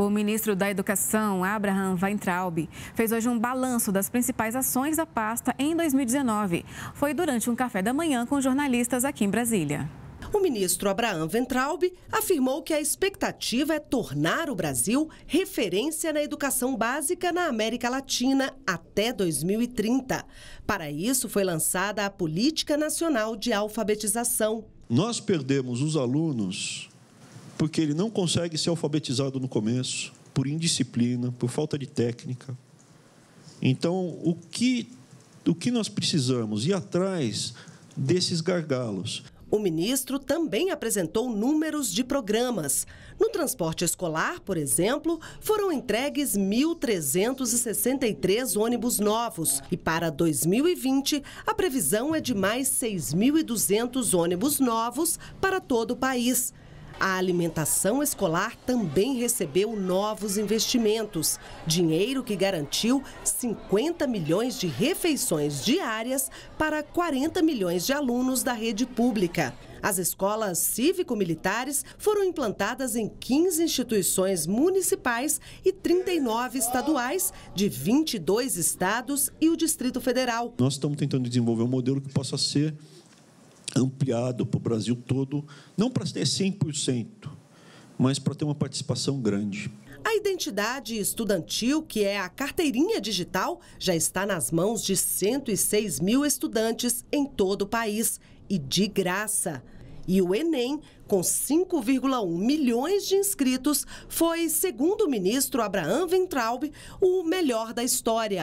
O ministro da Educação, Abraham Weintraub, fez hoje um balanço das principais ações da pasta em 2019. Foi durante um café da manhã com jornalistas aqui em Brasília. O ministro Abraham Ventraub afirmou que a expectativa é tornar o Brasil referência na educação básica na América Latina até 2030. Para isso, foi lançada a Política Nacional de Alfabetização. Nós perdemos os alunos porque ele não consegue ser alfabetizado no começo, por indisciplina, por falta de técnica. Então, o que, o que nós precisamos ir atrás desses gargalos? O ministro também apresentou números de programas. No transporte escolar, por exemplo, foram entregues 1.363 ônibus novos e para 2020 a previsão é de mais 6.200 ônibus novos para todo o país. A alimentação escolar também recebeu novos investimentos, dinheiro que garantiu 50 milhões de refeições diárias para 40 milhões de alunos da rede pública. As escolas cívico-militares foram implantadas em 15 instituições municipais e 39 estaduais de 22 estados e o Distrito Federal. Nós estamos tentando desenvolver um modelo que possa ser ampliado para o Brasil todo, não para ter 100%, mas para ter uma participação grande. A identidade estudantil, que é a carteirinha digital, já está nas mãos de 106 mil estudantes em todo o país e de graça. E o Enem, com 5,1 milhões de inscritos, foi, segundo o ministro Abraham Weintraub, o melhor da história.